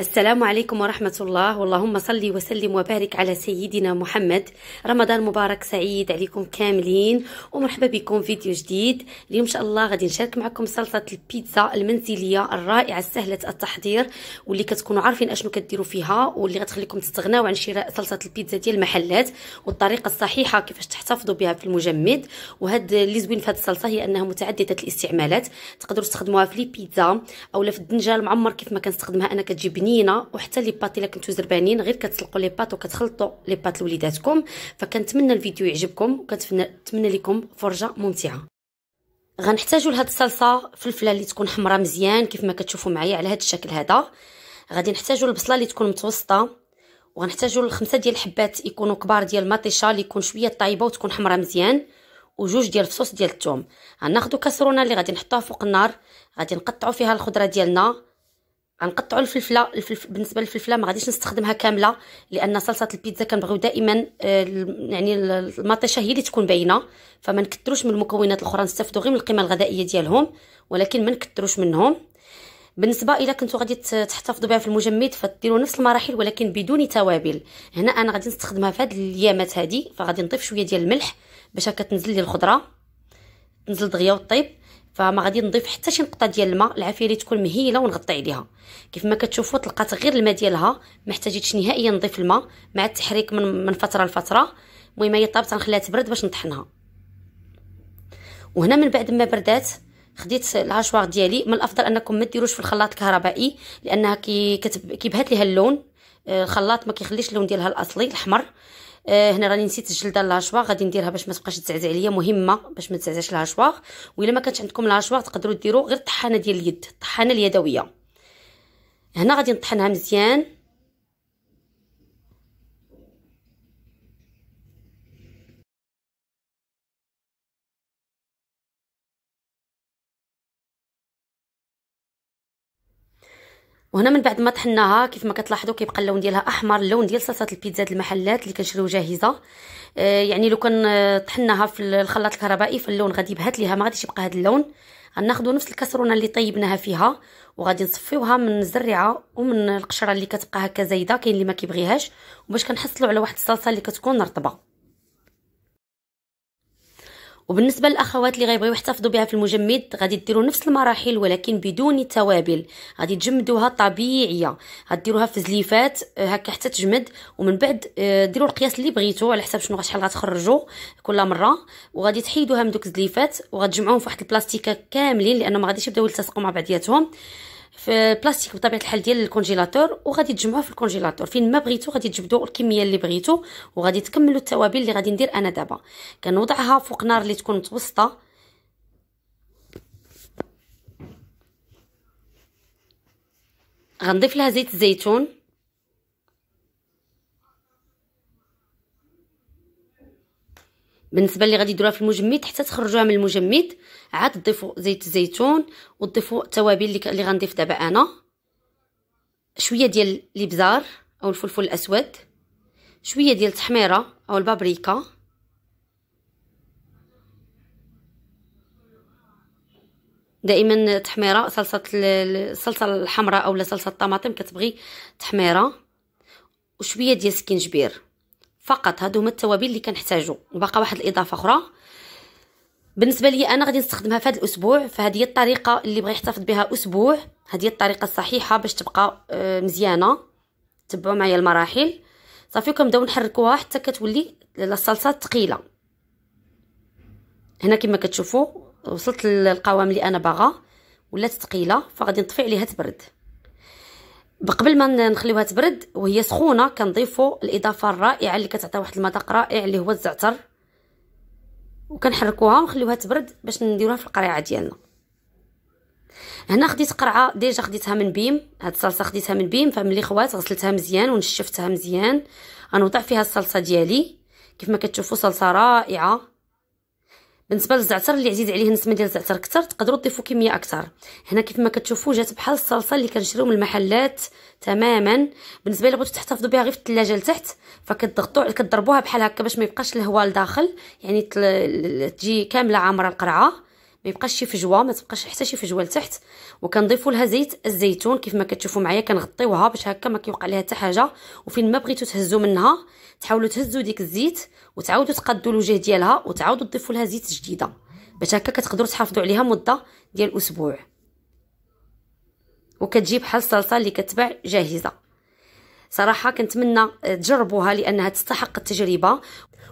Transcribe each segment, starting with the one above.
السلام عليكم ورحمة الله واللهم صلي وسلم وبارك على سيدنا محمد رمضان مبارك سعيد عليكم كاملين ومرحبا بكم فيديو جديد اليوم إن شاء الله غادي نشارك معكم صلصة البيتزا المنزلية الرائعة سهلة التحضير واللي كتكونوا عارفين أشنو كديروا فيها واللي غتخليكم تستغناو عن شراء صلصة البيتزا ديال المحلات والطريقة الصحيحة كيفاش تحتفظوا بها في المجمد وهاد اللي زوين في هاد الصلصة هي أنها متعددة الاستعمالات تقدروا تستخدموها في البيتزا أولا في الدنجال معمر كيف ما كنستخدمها أنا كتجيبني بنينه وحتى لي بات الا كنتو زربانين غير كتسلقوا لي بات وكتخلطوا لي بات لوليداتكم فكنتمنى الفيديو يعجبكم وكنتمنى لكم فرجه ممتعه غنحتاجوا لهاد الصلصه فلفله اللي تكون حمراء مزيان كيف ما كتشوفوا معايا على هاد الشكل هذا غادي نحتاجوا البصله اللي تكون متوسطه وغنحتاجوا الخمسه ديال الحبات يكونوا كبار ديال المطيشه اللي يكون شويه طايبه وتكون حمراء مزيان وجوج ديال الفصوص ديال الثوم غناخذوا كسرونه اللي غادي نحطوها فوق النار غادي نقطعوا فيها الخضره ديالنا غنقطعوا الفلفله الفلف... بالنسبه للفلفله ما غاديش نستخدمها كامله لان صلصه البيتزا كنبغيو دائما آه يعني المطيشه هي اللي تكون باينه فما نكثروش من المكونات الاخرى نستافدوا غير من القيمه الغذائيه ديالهم ولكن ما نكثروش منهم بالنسبه الا كنتو غادي تحتفظوا بها في المجمد فديروا نفس المراحل ولكن بدون توابل هنا انا غادي نستخدمها في هذه اليامات هادي فغادي نضيف شويه ديال الملح باش هكا تنزل لي الخضره تنزل دغيا وطيب فما غادي نضيف حتى شي نقطه ديال الماء العافيه اللي تكون مهيله ونغطي عليها كيف ما كتشوفوا طلقات غير الماء ديالها ما نهائيا نضيف الماء مع التحريك من, من فتره لفتره المهم هي طابت غنخليها تبرد باش نطحنها وهنا من بعد ما بردات خديت العشوار ديالي من الافضل انكم ما ديروش في الخلاط الكهربائي لانها كي كتب... كيبهت ليها اللون آه، الخلاط ما كيخليش اللون ديالها الاصلي الاحمر آه هنا راني نسيت الجلده لاشواغ غادي نديرها باش ما تبقاش تزعزع عليا مهمه باش ما تزعزعش الهشواغ وإلا ما كانتش عندكم لاشواغ تقدروا ديروا غير الطحانه ديال اليد الطحانه اليدويه هنا غادي نطحنها مزيان وهنا من بعد ما طحناها كيف ما كتلاحظوا كيبقى اللون ديالها احمر اللون ديال صلصه البيتزا ديال المحلات اللي كنشريو جاهزه آه يعني لو كان آه، طحناها في الخلاط الكهربائي فاللون غادي يبهت ليها ما غاديش يبقى هذا اللون غناخذوا نفس الكسرونه اللي طيبناها فيها وغادي نصفيوها من الزريعه ومن القشره اللي كتبقى هكا زايده كاين اللي ما كيبغيهاش وباش كنحصلوا على واحد الصلصه اللي كتكون رطبه وبالنسبه للاخوات اللي غيبغيو يحتفظوا بها في المجمد غادي ديروا نفس المراحل ولكن بدون توابل غادي تجمدوها طبيعيه غديروها في زليفات آه، هكا حتى تجمد ومن بعد آه، ديروا القياس اللي بغيتو على حساب شنو شحال غتخرجوا كل مره وغادي تحيدوها من دوك الزليفات وغتجمعوهم في واحد البلاستيكه كاملين لانه ما غاديش يبداو يلتصقوا مع بعضياتهم في البلاستيك بطبيعه الحال ديال الكونجيلاتور وغادي تجمعوه في الكونجيلاتور فين ما بغيتو غادي تجبدوا الكميه اللي بغيتو وغادي تكملوا التوابل اللي غادي ندير انا دابا كنوضعها فوق نار اللي تكون متوسطه غنضيف لها زيت الزيتون بالنسبه اللي غادي يديروها في المجمد حتى تخرجوها من المجمد عاد تضيفوا زيت الزيتون وتضيفوا التوابل اللي, ك... اللي غنضيف دابا انا شويه ديال الابزار او الفلفل الاسود شويه ديال التحميره او البابريكا دائما تحميره صلصه الصلصه الحمراء اولا صلصه الطماطم كتبغي تحميره وشويه ديال سكينجبير فقط هادو هما التوابل اللي كنحتاجو وباقا واحد الاضافه اخرى بالنسبه لي انا غادي نستخدمها في هذا الاسبوع فهذه هي الطريقه اللي بغى يحتفظ بها اسبوع هذه هي الطريقه الصحيحه باش تبقى آه، مزيانه تبعوا معايا المراحل صافي كنبداو نحركوها حتى كتولي الصلصه ثقيله هنا كما كتشوفوا وصلت للقوام اللي انا باغا ولات ثقيله فغادي نطفي عليها تبرد قبل ما نخليوها تبرد وهي سخونه كنضيفوا الاضافه الرائعه اللي كتعطي واحد المذاق رائع اللي هو الزعتر وكنحركوها ونخليوها تبرد باش نديروها في القريعه ديالنا هنا خديت قرعه ديجا خديتها من بيم هاد الصلصه خديتها من بيم فملي خوات غسلتها مزيان ونشفتها مزيان غنوضع فيها الصلصه ديالي كيف ما كتشوفوا صلصه رائعه بالنسبه للزعتر اللي عزيز عليه النسمه ديال الزعتر اكثر تقدروا تضيفوا كميه اكثر هنا كيف ما كتشوفوا جات بحال الصلصه اللي كنشريو من المحلات تماما بالنسبه الا بغيتوا تحتفظوا بها غير في الثلاجه لتحت فكتضغطوا كضربوها بحال هكا باش ما يبقاش الهواء لداخل يعني تجي كامله عامره القرعه ما يبقاش شي فجوه ما تبقاش حتى شي فجوه لتحت وكنضيفوا لها زيت الزيتون كيف ما كتشوفوا معايا كنغطيوها باش هكا ما كيوقع لها حتى حاجه وفين ما بغيتو تهزوا منها تحاولوا تهزوا ديك الزيت وتعاودوا تقادوا الوجه ديالها وتعاودوا تضيفوا لها زيت جديده باش هكا كتقدروا تحافظوا عليها مده ديال اسبوع وكتجي بحال الصلصه اللي كتباع جاهزه صراحه كنتمنى تجربوها لانها تستحق التجربه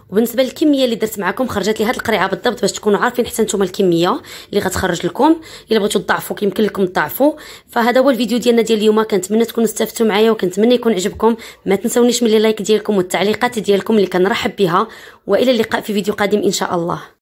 وبالنسبه للكميه اللي درت معكم خرجت لي هذه القريعه بالضبط باش تكونوا عارفين حتى نتوما الكميه اللي غتخرج لكم الا بغيتوا تضعفوا كيمكن لكم تضعفوا فهذا هو الفيديو ديالنا ديال اليوم كنتمنى تكونوا استفدتوا معايا وكنتمنى يكون عجبكم ما تنسونيش من اللايك ديالكم والتعليقات ديالكم اللي كنرحب بها والى اللقاء في فيديو قادم ان شاء الله